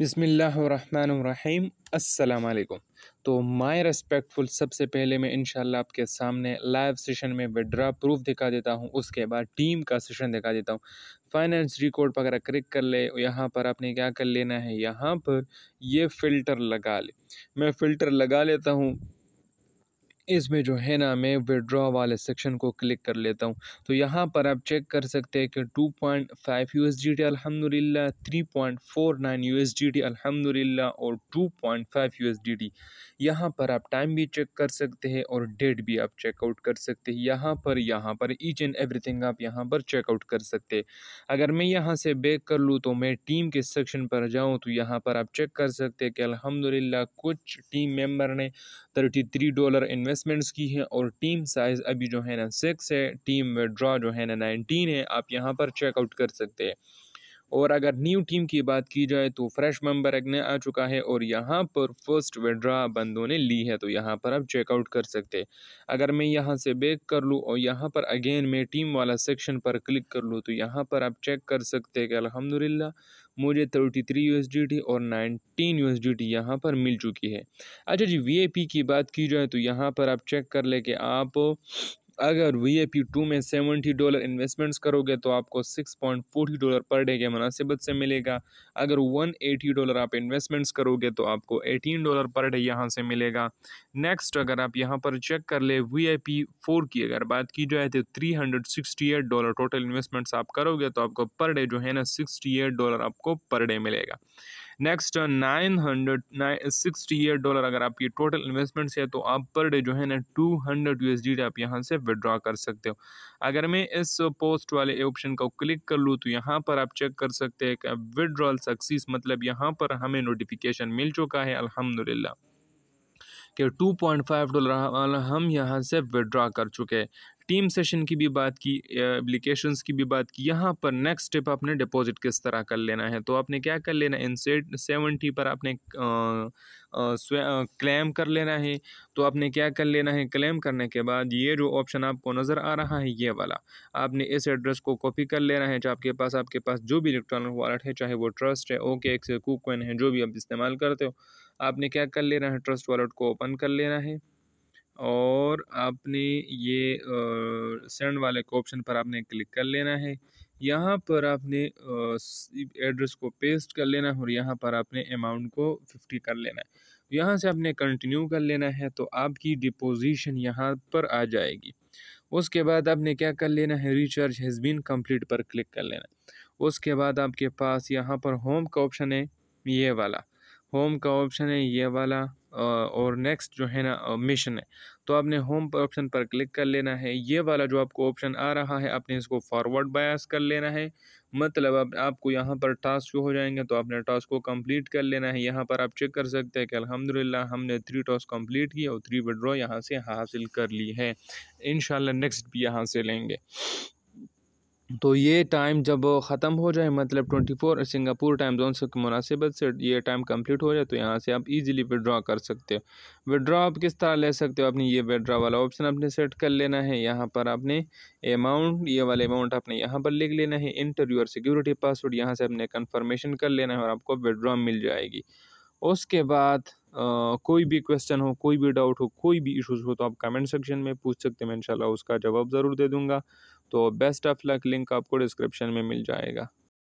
बिसमीम् अल्लाम तो my respectful सबसे पहले मैं इंशाल्लाह आपके सामने लाइव सेशन में विड्रा प्रूफ दिखा देता हूँ उसके बाद टीम का सेशन दिखा देता हूँ फाइनेंस रिकॉर्ड वगैरह क्लिक कर ले यहाँ पर आपने क्या कर लेना है यहाँ पर ये फ़िल्टर लगा ले मैं फ़िल्टर लगा लेता हूँ इसमें जो है ना मैं विड्रॉ वाले सेक्शन को क्लिक कर लेता हूँ तो यहाँ पर आप चेक कर सकते हैं कि two point five U S G T अलहमदिल्ला three point four nine U S D T और two point five U S D T यहाँ पर आप टाइम भी चेक कर सकते हैं और डेट भी आप चेकआउट कर सकते हैं यहाँ पर यहाँ पर ईच एंड एवरी आप यहाँ पर चेकआउट कर सकते हैं अगर मैं यहाँ से बैक कर लूँ तो मैं टीम के सेक्शन पर जाऊँ तो यहाँ पर आप चेक कर सकते हैं कि अलहमदिल्ला कुछ टीम मेम्बर ने thirty three dollar invest investments की हैं और टीम साइज़ अभी जो है ना सिक्स है टीम विड्रॉ जो है ना नाइनटीन है आप यहाँ पर चेकआउट कर सकते हैं और अगर न्यू टीम की बात की जाए तो फ्रेश मेंबर एग्ने आ चुका है और यहाँ पर फर्स्ट विड्रा बंदों ने ली है तो यहाँ पर आप चेकआउट कर सकते अगर मैं यहाँ से बैक कर लूँ और यहाँ पर अगेन मैं टीम वाला सेक्शन पर क्लिक कर लूँ तो यहाँ पर आप चेक कर सकते हैं कि अलहमदिल्ला मुझे thirty three U S D T और nineteen U S D T यहाँ पर मिल चुकी है अच्छा जी वी ए पी की बात की जाए तो यहाँ पर आप चेक कर ले कि आप अगर वी ए पी टू में सेवेंटी डॉलर इन्वेस्टमेंट्स करोगे तो आपको six point forty dollar per day के मुनासिबत से मिलेगा अगर वन एटी डॉलर आप इन्वेस्टमेंट्स करोगे तो आपको एटीन डॉलर पर डे यहाँ से मिलेगा नेक्स्ट अगर आप यहाँ पर चेक कर ले वी आई पी फोर की अगर बात की जाए तो three hundred sixty eight dollar total investments आप करोगे तो आपको पर डे जो है ना सिक्सटी एट डॉलर आपको पर डे मिलेगा next nine hundred sixty eight dollar अगर आपकी टोटल इन्वेस्टमेंट्स है तो आप पर डे जो है ना टू हंड्रेड यू आप यहाँ से विड्रॉ कर सकते हो अगर मैं इस पोस्ट वाले ऑप्शन को क्लिक कर लूँ तो यहाँ पर आप चेक कर सकते हैं कि विड्रॉल सक्सेस मतलब यहाँ पर हमें नोटिफिकेशन मिल चुका है अल्हम्दुलिल्लाह कि 2.5 डॉलर हम यहाँ से विड्रॉ कर चुके हैं टीम सेशन की भी बात की एप्लीकेशन की भी बात की यहाँ पर नेक्स्ट स्टेप आपने डिपॉजिट किस तरह कर लेना है तो आपने क्या कर लेना है इन सेवेंटी पर आपने क्लेम कर लेना है तो आपने क्या कर लेना है क्लेम करने के बाद ये जो ऑप्शन आपको नज़र आ रहा है ये वाला आपने इस एड्रेस को कॉपी कर लेना है चाहे आपके पास आपके पास जो भी इलेक्ट्रॉनिक वॉलेट है चाहे वो ट्रस्ट है ओके एक्स है है जो भी आप इस्तेमाल करते हो आपने क्या कर लेना है ट्रस्ट वॉलेट को ओपन कर लेना है और आपने ये सेंड वाले के ऑप्शन पर आपने क्लिक कर लेना है यहाँ पर आपने एड्रेस को पेस्ट कर लेना है और यहाँ पर आपने अमाउंट को फिफ्टी कर लेना है यहाँ से आपने कंटिन्यू कर लेना है तो आपकी डिपोजिशन यहाँ पर आ जाएगी उसके बाद आपने क्या कर लेना है रिचार्ज हैज़ बीन कंप्लीट पर क्लिक कर लेना उसके बाद आपके पास यहाँ पर होम का ऑप्शन है ये वाला होम का ऑप्शन है ये वाला और नेक्स्ट जो है ना मिशन है तो आपने होम पर ऑप्शन पर क्लिक कर लेना है ये वाला जो आपको ऑप्शन आ रहा है आपने इसको फॉरवर्ड बायस कर लेना है मतलब आप, आपको यहाँ पर टास्क शो हो जाएंगे तो आपने टास्क को कंप्लीट कर लेना है यहाँ पर आप चेक कर सकते हैं कि अल्हम्दुलिल्लाह हमने थ्री टास्क कंप्लीट किया और थ्री विड्रॉ यहाँ से हासिल कर ली है इन नेक्स्ट भी यहाँ से लेंगे तो ये टाइम जब ख़त्म हो जाए मतलब twenty four Singapore time zone से मुनासिबत से ये टाइम कंप्लीट हो जाए तो यहाँ से आप इजीली विड्रा कर सकते हो विड्रा आप किस तरह ले सकते हो आपने ये विड्रा वाला ऑप्शन आपने सेट कर लेना है यहाँ पर आपने अमाउंट ये वाला अमाउंट आपने यहाँ पर लिख लेना है इंटरव्यू और सिक्योरिटी पासवर्ड यहाँ से अपने कन्फर्मेशन कर लेना है और आपको विड्रा मिल जाएगी उसके बाद कोई भी क्वेश्चन हो कोई भी डाउट हो कोई भी इशूज़ हो तो आप कमेंट सेक्शन में पूछ सकते हैं मैं इंशाल्लाह उसका जवाब ज़रूर दे दूँगा तो बेस्ट ऑफ लक लिंक आपको डिस्क्रिप्शन में मिल जाएगा